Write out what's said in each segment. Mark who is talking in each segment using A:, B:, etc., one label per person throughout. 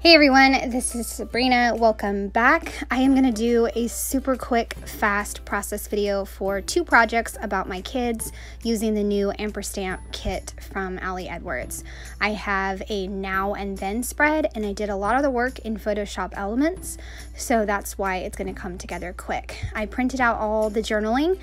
A: Hey everyone, this is Sabrina. Welcome back. I am going to do a super quick, fast process video for two projects about my kids using the new Amperstamp kit from Allie Edwards. I have a now and then spread, and I did a lot of the work in Photoshop Elements, so that's why it's going to come together quick. I printed out all the journaling.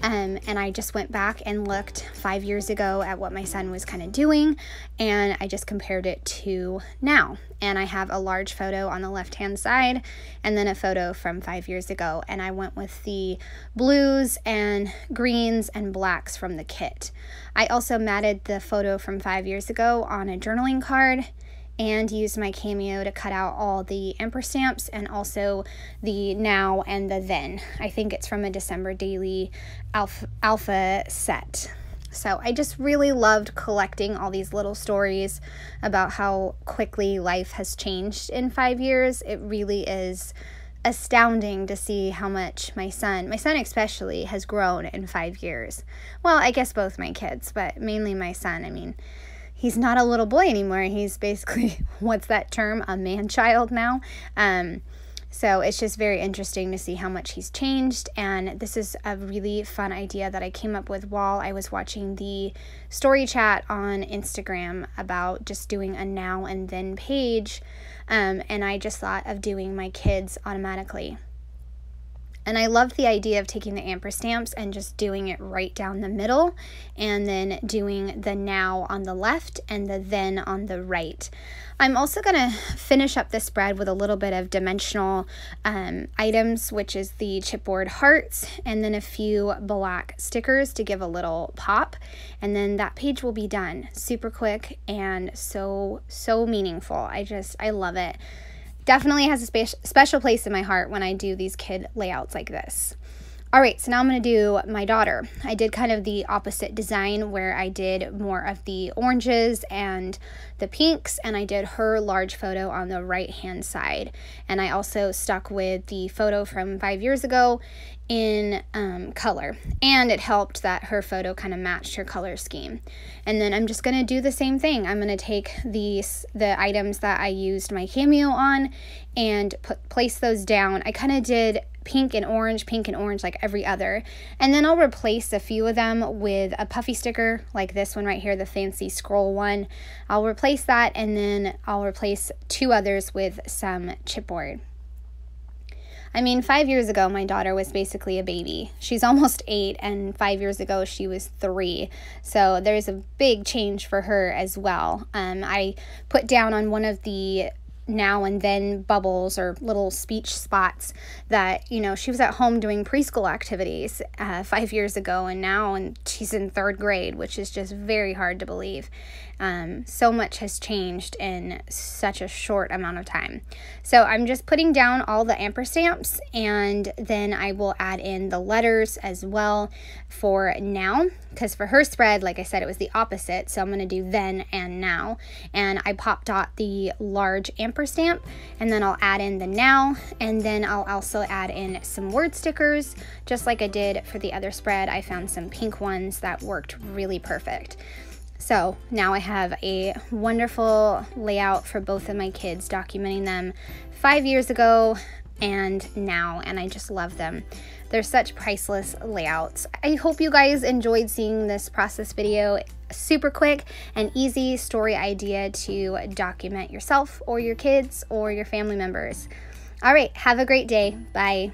A: Um, and I just went back and looked five years ago at what my son was kind of doing, and I just compared it to now. And I have have a large photo on the left hand side and then a photo from five years ago. And I went with the blues and greens and blacks from the kit. I also matted the photo from five years ago on a journaling card and used my cameo to cut out all the emperor stamps and also the now and the then. I think it's from a December daily alpha, alpha set. So I just really loved collecting all these little stories about how quickly life has changed in five years. It really is astounding to see how much my son, my son especially, has grown in five years. Well, I guess both my kids, but mainly my son. I mean, he's not a little boy anymore. He's basically, what's that term? A man child now. Um, so it's just very interesting to see how much he's changed. And this is a really fun idea that I came up with while I was watching the story chat on Instagram about just doing a now and then page. Um, and I just thought of doing my kids automatically. And I love the idea of taking the amper stamps and just doing it right down the middle and then doing the now on the left and the then on the right. I'm also going to finish up the spread with a little bit of dimensional um, items, which is the chipboard hearts and then a few black stickers to give a little pop. And then that page will be done super quick and so, so meaningful. I just, I love it definitely has a spe- special place in my heart when I do these kid layouts like this. All right, so now I'm gonna do my daughter. I did kind of the opposite design where I did more of the oranges and the pinks, and I did her large photo on the right-hand side. And I also stuck with the photo from five years ago in um, color. And it helped that her photo kind of matched her color scheme. And then I'm just gonna do the same thing. I'm gonna take these, the items that I used my Cameo on and put, place those down. I kind of did pink and orange, pink and orange like every other. And then I'll replace a few of them with a puffy sticker like this one right here, the fancy scroll one. I'll replace that and then I'll replace two others with some chipboard. I mean, five years ago, my daughter was basically a baby. She's almost eight, and five years ago, she was three. So there's a big change for her as well. Um, I put down on one of the now and then bubbles or little speech spots that you know she was at home doing preschool activities uh, five years ago and now and she's in third grade which is just very hard to believe um, so much has changed in such a short amount of time so i'm just putting down all the ampersands, and then i will add in the letters as well for now because for her spread like i said it was the opposite so i'm going to do then and now and i pop dot the large ampersand stamp and then I'll add in the now and then I'll also add in some word stickers just like I did for the other spread. I found some pink ones that worked really perfect. So now I have a wonderful layout for both of my kids documenting them five years ago and now and I just love them. They're such priceless layouts. I hope you guys enjoyed seeing this process video super quick and easy story idea to document yourself or your kids or your family members. All right, have a great day. Bye.